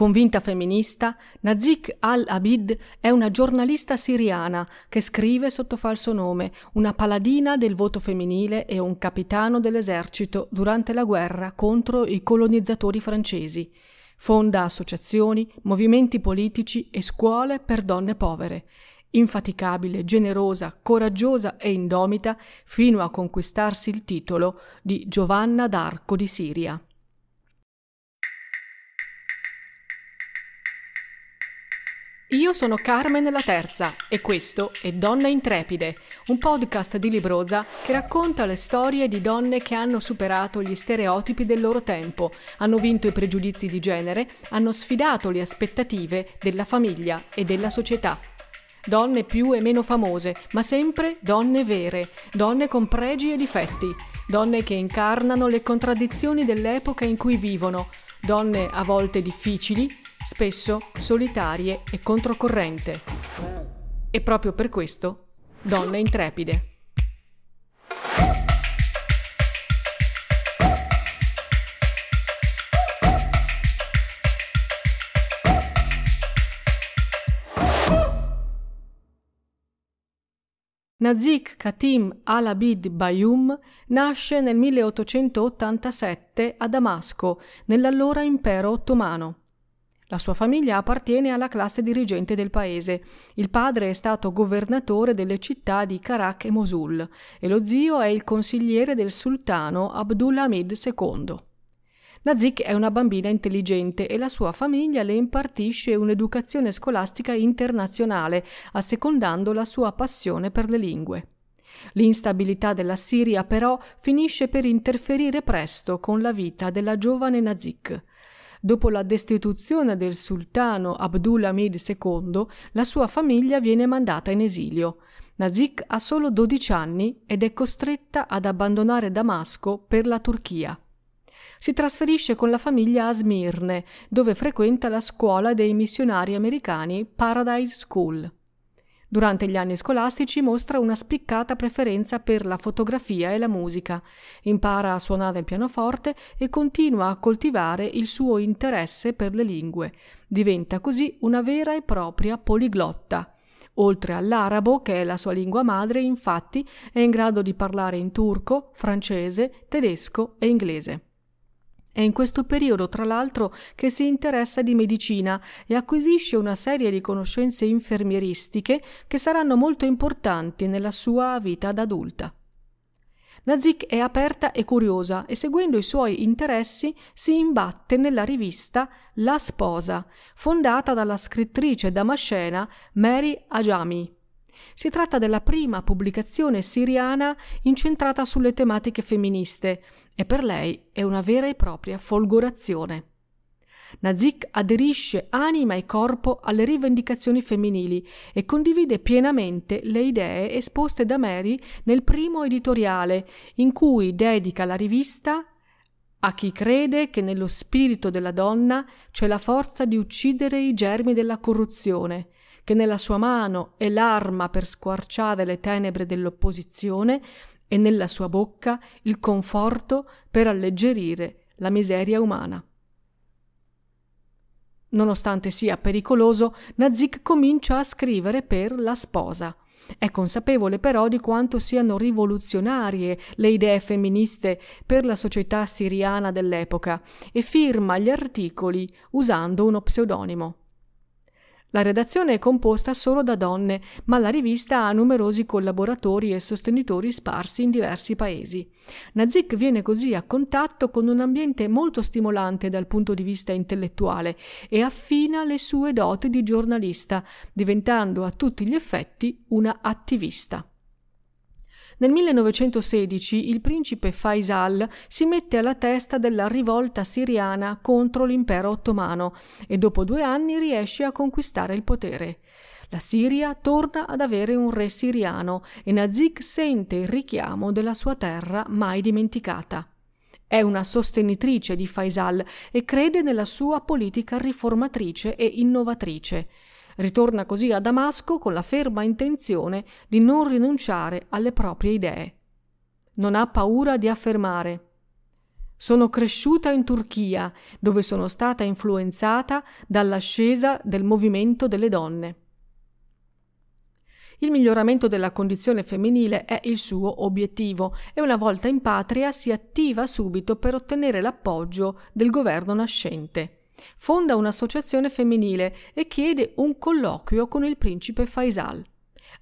Convinta femminista, Nazik al-Abid è una giornalista siriana che scrive sotto falso nome, una paladina del voto femminile e un capitano dell'esercito durante la guerra contro i colonizzatori francesi. Fonda associazioni, movimenti politici e scuole per donne povere. Infaticabile, generosa, coraggiosa e indomita fino a conquistarsi il titolo di Giovanna d'Arco di Siria. Io sono Carmen La Terza e questo è Donna Intrepide, un podcast di Libroza che racconta le storie di donne che hanno superato gli stereotipi del loro tempo, hanno vinto i pregiudizi di genere, hanno sfidato le aspettative della famiglia e della società. Donne più e meno famose, ma sempre donne vere, donne con pregi e difetti, donne che incarnano le contraddizioni dell'epoca in cui vivono, donne a volte difficili, spesso solitarie e controcorrente. E proprio per questo, donne intrepide. Nazik Katim al-Abid Bayoum nasce nel 1887 a Damasco, nell'allora impero ottomano. La sua famiglia appartiene alla classe dirigente del paese. Il padre è stato governatore delle città di Karak e Mosul e lo zio è il consigliere del sultano Abdulhamid II. Nazik è una bambina intelligente e la sua famiglia le impartisce un'educazione scolastica internazionale, assecondando la sua passione per le lingue. L'instabilità della Siria però finisce per interferire presto con la vita della giovane Nazik. Dopo la destituzione del sultano Abdul Hamid II, la sua famiglia viene mandata in esilio. Nazik ha solo 12 anni ed è costretta ad abbandonare Damasco per la Turchia. Si trasferisce con la famiglia a Smirne, dove frequenta la scuola dei missionari americani Paradise School. Durante gli anni scolastici mostra una spiccata preferenza per la fotografia e la musica, impara a suonare il pianoforte e continua a coltivare il suo interesse per le lingue. Diventa così una vera e propria poliglotta. Oltre all'arabo, che è la sua lingua madre, infatti, è in grado di parlare in turco, francese, tedesco e inglese. È in questo periodo, tra l'altro, che si interessa di medicina e acquisisce una serie di conoscenze infermieristiche che saranno molto importanti nella sua vita da adulta. Nazik è aperta e curiosa e seguendo i suoi interessi si imbatte nella rivista La Sposa, fondata dalla scrittrice damascena Mary Ajami. Si tratta della prima pubblicazione siriana incentrata sulle tematiche femministe e per lei è una vera e propria folgorazione. Nazik aderisce anima e corpo alle rivendicazioni femminili e condivide pienamente le idee esposte da Mary nel primo editoriale in cui dedica la rivista a chi crede che nello spirito della donna c'è la forza di uccidere i germi della corruzione, che nella sua mano è l'arma per squarciare le tenebre dell'opposizione e nella sua bocca il conforto per alleggerire la miseria umana. Nonostante sia pericoloso, Nazik comincia a scrivere per la sposa. È consapevole però di quanto siano rivoluzionarie le idee femministe per la società siriana dell'epoca e firma gli articoli usando uno pseudonimo. La redazione è composta solo da donne, ma la rivista ha numerosi collaboratori e sostenitori sparsi in diversi paesi. Nazik viene così a contatto con un ambiente molto stimolante dal punto di vista intellettuale e affina le sue doti di giornalista, diventando a tutti gli effetti una attivista. Nel 1916 il principe Faisal si mette alla testa della rivolta siriana contro l'impero ottomano e dopo due anni riesce a conquistare il potere. La Siria torna ad avere un re siriano e Nazik sente il richiamo della sua terra mai dimenticata. È una sostenitrice di Faisal e crede nella sua politica riformatrice e innovatrice. Ritorna così a Damasco con la ferma intenzione di non rinunciare alle proprie idee. Non ha paura di affermare sono cresciuta in Turchia, dove sono stata influenzata dall'ascesa del movimento delle donne. Il miglioramento della condizione femminile è il suo obiettivo e una volta in patria si attiva subito per ottenere l'appoggio del governo nascente. Fonda un'associazione femminile e chiede un colloquio con il principe Faisal.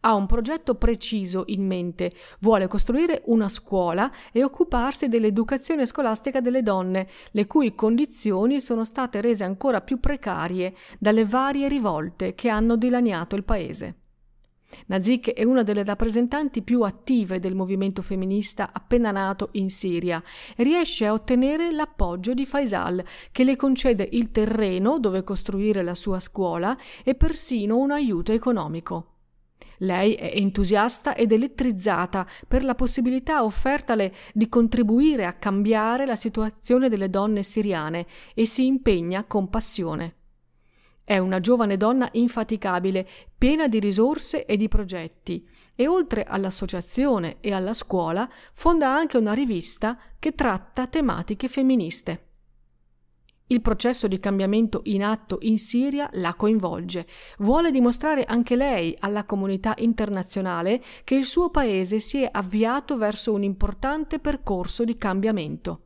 Ha un progetto preciso in mente, vuole costruire una scuola e occuparsi dell'educazione scolastica delle donne, le cui condizioni sono state rese ancora più precarie dalle varie rivolte che hanno dilaniato il paese. Nazik è una delle rappresentanti più attive del movimento femminista appena nato in Siria e riesce a ottenere l'appoggio di Faisal, che le concede il terreno dove costruire la sua scuola e persino un aiuto economico. Lei è entusiasta ed elettrizzata per la possibilità offertale di contribuire a cambiare la situazione delle donne siriane e si impegna con passione. È una giovane donna infaticabile, piena di risorse e di progetti, e oltre all'associazione e alla scuola fonda anche una rivista che tratta tematiche femministe. Il processo di cambiamento in atto in Siria la coinvolge. Vuole dimostrare anche lei alla comunità internazionale che il suo paese si è avviato verso un importante percorso di cambiamento.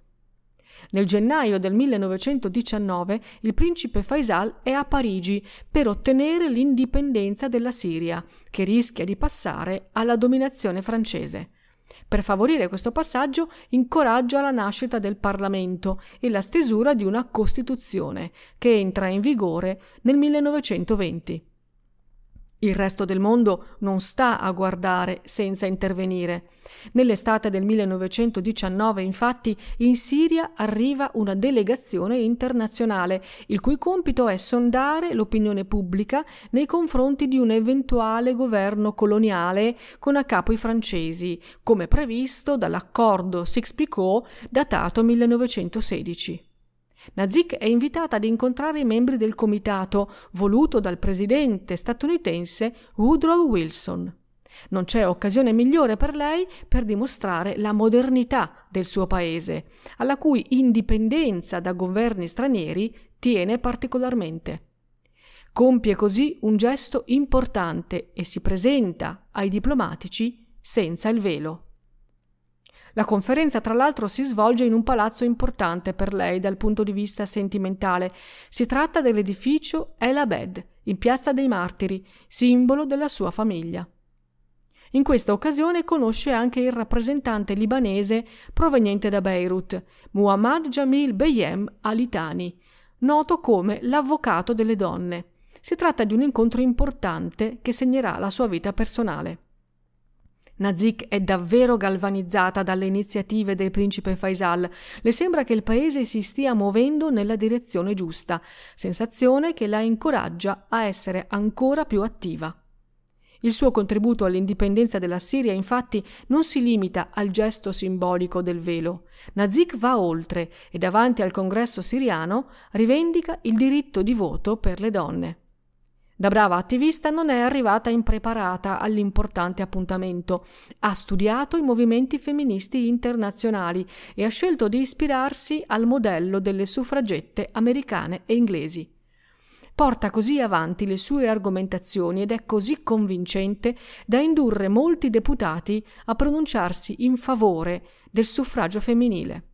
Nel gennaio del 1919 il principe Faisal è a Parigi per ottenere l'indipendenza della Siria, che rischia di passare alla dominazione francese. Per favorire questo passaggio incoraggia la nascita del Parlamento e la stesura di una Costituzione, che entra in vigore nel 1920. Il resto del mondo non sta a guardare senza intervenire. Nell'estate del 1919, infatti, in Siria arriva una delegazione internazionale, il cui compito è sondare l'opinione pubblica nei confronti di un eventuale governo coloniale con a capo i francesi, come previsto dall'accordo Six-Picot datato 1916. Nazik è invitata ad incontrare i membri del comitato voluto dal presidente statunitense Woodrow Wilson. Non c'è occasione migliore per lei per dimostrare la modernità del suo paese, alla cui indipendenza da governi stranieri tiene particolarmente. Compie così un gesto importante e si presenta ai diplomatici senza il velo. La conferenza, tra l'altro, si svolge in un palazzo importante per lei dal punto di vista sentimentale. Si tratta dell'edificio El Abed, in Piazza dei Martiri, simbolo della sua famiglia. In questa occasione conosce anche il rappresentante libanese proveniente da Beirut, Muhammad Jamil Beyem Alitani, noto come l'avvocato delle donne. Si tratta di un incontro importante che segnerà la sua vita personale. Nazik è davvero galvanizzata dalle iniziative del principe Faisal. Le sembra che il paese si stia muovendo nella direzione giusta, sensazione che la incoraggia a essere ancora più attiva. Il suo contributo all'indipendenza della Siria infatti non si limita al gesto simbolico del velo. Nazik va oltre e davanti al congresso siriano rivendica il diritto di voto per le donne. Da brava attivista non è arrivata impreparata all'importante appuntamento. Ha studiato i movimenti femministi internazionali e ha scelto di ispirarsi al modello delle suffragette americane e inglesi. Porta così avanti le sue argomentazioni ed è così convincente da indurre molti deputati a pronunciarsi in favore del suffragio femminile.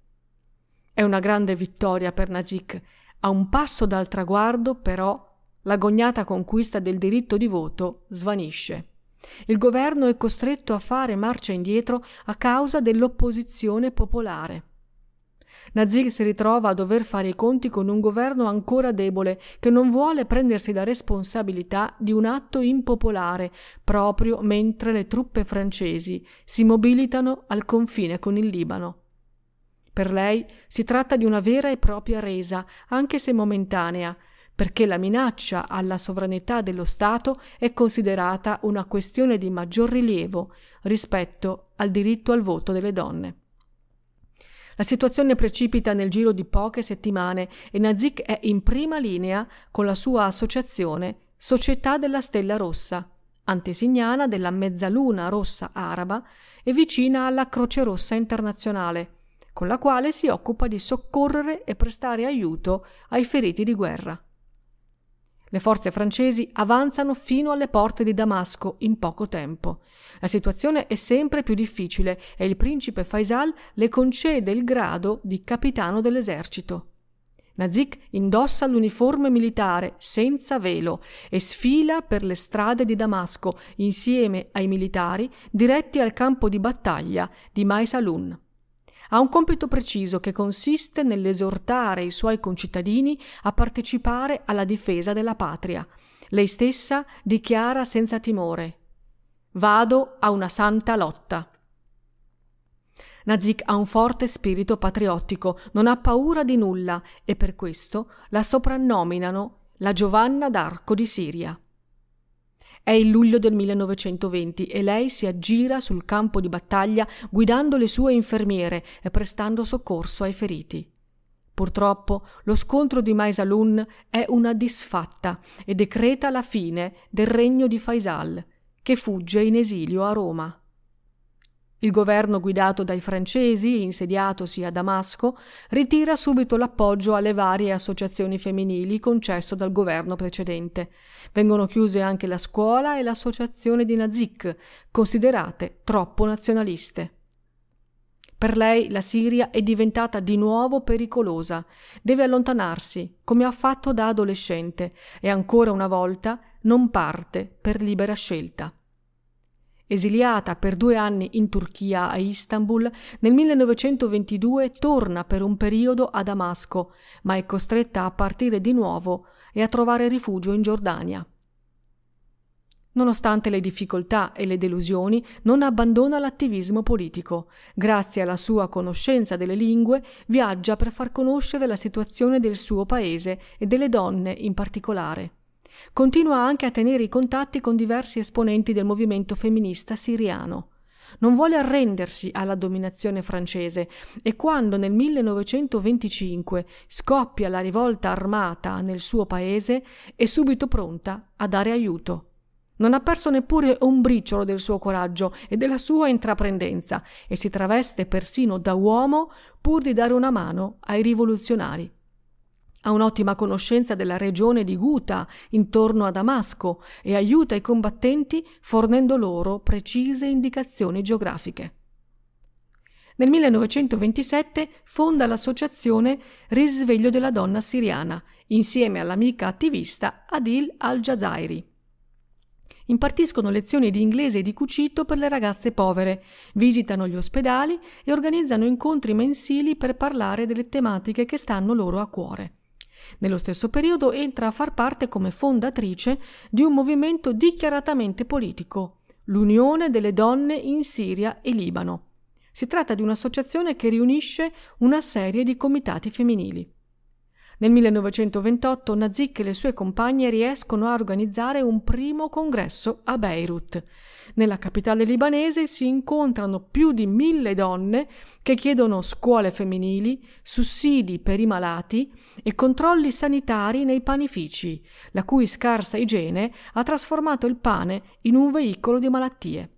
È una grande vittoria per Nazik. A un passo dal traguardo, però, l'agognata conquista del diritto di voto svanisce. Il governo è costretto a fare marcia indietro a causa dell'opposizione popolare. Nazir si ritrova a dover fare i conti con un governo ancora debole che non vuole prendersi la responsabilità di un atto impopolare proprio mentre le truppe francesi si mobilitano al confine con il Libano. Per lei si tratta di una vera e propria resa, anche se momentanea, perché la minaccia alla sovranità dello Stato è considerata una questione di maggior rilievo rispetto al diritto al voto delle donne. La situazione precipita nel giro di poche settimane e Nazik è in prima linea con la sua associazione Società della Stella Rossa, antesignana della Mezzaluna Rossa Araba e vicina alla Croce Rossa Internazionale, con la quale si occupa di soccorrere e prestare aiuto ai feriti di guerra. Le forze francesi avanzano fino alle porte di Damasco in poco tempo. La situazione è sempre più difficile e il principe Faisal le concede il grado di capitano dell'esercito. Nazik indossa l'uniforme militare senza velo e sfila per le strade di Damasco insieme ai militari diretti al campo di battaglia di Maisalun. Ha un compito preciso che consiste nell'esortare i suoi concittadini a partecipare alla difesa della patria. Lei stessa dichiara senza timore Vado a una santa lotta. Nazik ha un forte spirito patriottico, non ha paura di nulla e per questo la soprannominano la Giovanna d'Arco di Siria. È il luglio del 1920 e lei si aggira sul campo di battaglia guidando le sue infermiere e prestando soccorso ai feriti. Purtroppo lo scontro di Maisalun è una disfatta e decreta la fine del regno di Faisal, che fugge in esilio a Roma. Il governo guidato dai francesi, insediatosi a Damasco, ritira subito l'appoggio alle varie associazioni femminili concesso dal governo precedente. Vengono chiuse anche la scuola e l'associazione di Nazik, considerate troppo nazionaliste. Per lei la Siria è diventata di nuovo pericolosa, deve allontanarsi, come ha fatto da adolescente, e ancora una volta non parte per libera scelta. Esiliata per due anni in Turchia a Istanbul, nel 1922 torna per un periodo a Damasco, ma è costretta a partire di nuovo e a trovare rifugio in Giordania. Nonostante le difficoltà e le delusioni, non abbandona l'attivismo politico. Grazie alla sua conoscenza delle lingue, viaggia per far conoscere la situazione del suo paese e delle donne in particolare. Continua anche a tenere i contatti con diversi esponenti del movimento femminista siriano. Non vuole arrendersi alla dominazione francese e quando nel 1925 scoppia la rivolta armata nel suo paese è subito pronta a dare aiuto. Non ha perso neppure un briciolo del suo coraggio e della sua intraprendenza e si traveste persino da uomo pur di dare una mano ai rivoluzionari ha un'ottima conoscenza della regione di Ghuta intorno a Damasco e aiuta i combattenti fornendo loro precise indicazioni geografiche. Nel 1927 fonda l'associazione Risveglio della donna siriana insieme all'amica attivista Adil al-Jazairi. Impartiscono lezioni di inglese e di cucito per le ragazze povere, visitano gli ospedali e organizzano incontri mensili per parlare delle tematiche che stanno loro a cuore. Nello stesso periodo entra a far parte come fondatrice di un movimento dichiaratamente politico, l'Unione delle donne in Siria e Libano. Si tratta di un'associazione che riunisce una serie di comitati femminili. Nel 1928 Nazik e le sue compagne riescono a organizzare un primo congresso a Beirut. Nella capitale libanese si incontrano più di mille donne che chiedono scuole femminili, sussidi per i malati e controlli sanitari nei panifici, la cui scarsa igiene ha trasformato il pane in un veicolo di malattie.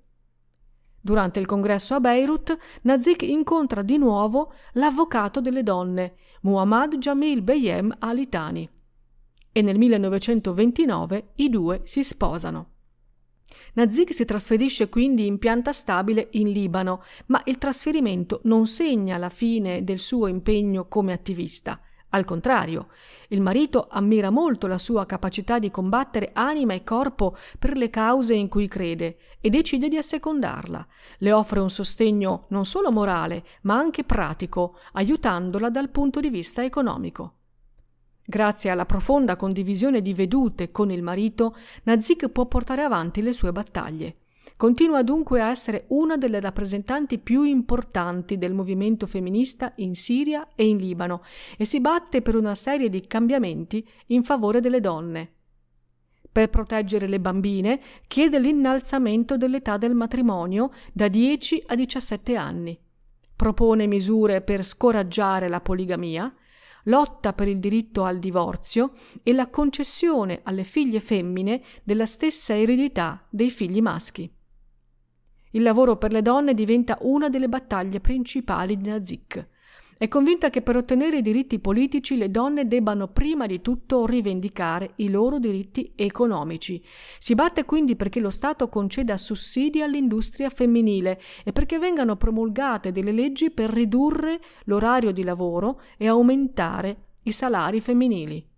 Durante il congresso a Beirut, Nazik incontra di nuovo l'avvocato delle donne, Muhammad Jamil Beyem Alitani. e nel 1929 i due si sposano. Nazik si trasferisce quindi in pianta stabile in Libano, ma il trasferimento non segna la fine del suo impegno come attivista. Al contrario, il marito ammira molto la sua capacità di combattere anima e corpo per le cause in cui crede e decide di assecondarla. Le offre un sostegno non solo morale, ma anche pratico, aiutandola dal punto di vista economico. Grazie alla profonda condivisione di vedute con il marito, Nazik può portare avanti le sue battaglie. Continua dunque a essere una delle rappresentanti più importanti del movimento femminista in Siria e in Libano e si batte per una serie di cambiamenti in favore delle donne. Per proteggere le bambine chiede l'innalzamento dell'età del matrimonio da 10 a 17 anni. Propone misure per scoraggiare la poligamia, lotta per il diritto al divorzio e la concessione alle figlie femmine della stessa eredità dei figli maschi. Il lavoro per le donne diventa una delle battaglie principali di Nazik. È convinta che per ottenere i diritti politici le donne debbano prima di tutto rivendicare i loro diritti economici. Si batte quindi perché lo Stato conceda sussidi all'industria femminile e perché vengano promulgate delle leggi per ridurre l'orario di lavoro e aumentare i salari femminili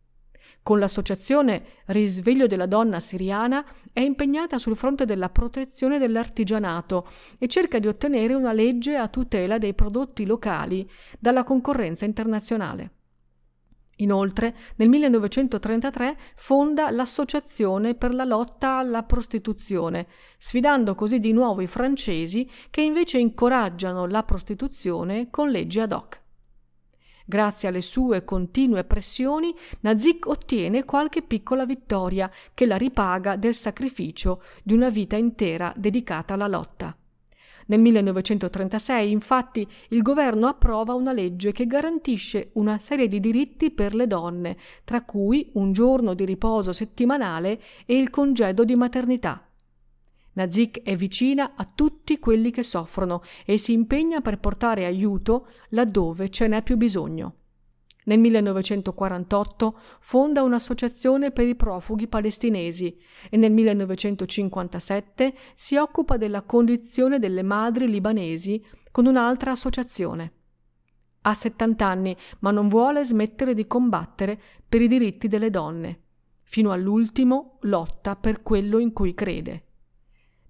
con l'associazione Risveglio della donna siriana, è impegnata sul fronte della protezione dell'artigianato e cerca di ottenere una legge a tutela dei prodotti locali dalla concorrenza internazionale. Inoltre, nel 1933 fonda l'Associazione per la lotta alla prostituzione, sfidando così di nuovo i francesi che invece incoraggiano la prostituzione con leggi ad hoc. Grazie alle sue continue pressioni, Nazik ottiene qualche piccola vittoria che la ripaga del sacrificio di una vita intera dedicata alla lotta. Nel 1936, infatti, il governo approva una legge che garantisce una serie di diritti per le donne, tra cui un giorno di riposo settimanale e il congedo di maternità. Nazik è vicina a tutti quelli che soffrono e si impegna per portare aiuto laddove ce n'è più bisogno. Nel 1948 fonda un'associazione per i profughi palestinesi e nel 1957 si occupa della condizione delle madri libanesi con un'altra associazione. Ha 70 anni, ma non vuole smettere di combattere per i diritti delle donne. Fino all'ultimo lotta per quello in cui crede.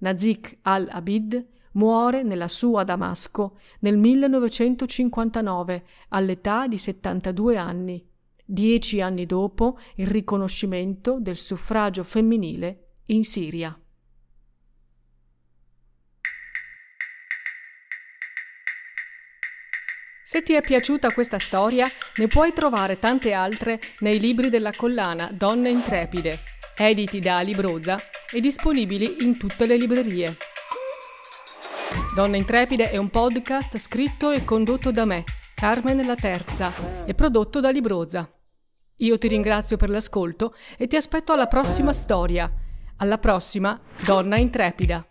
Nazik al-Abid muore nella sua Damasco nel 1959 all'età di 72 anni, dieci anni dopo il riconoscimento del suffragio femminile in Siria. Se ti è piaciuta questa storia, ne puoi trovare tante altre nei libri della collana Donne intrepide, editi da Alibroza e disponibili in tutte le librerie. Donna Intrepide è un podcast scritto e condotto da me, Carmen La Terza, e prodotto da Libroza. Io ti ringrazio per l'ascolto e ti aspetto alla prossima storia. Alla prossima, Donna Intrepida.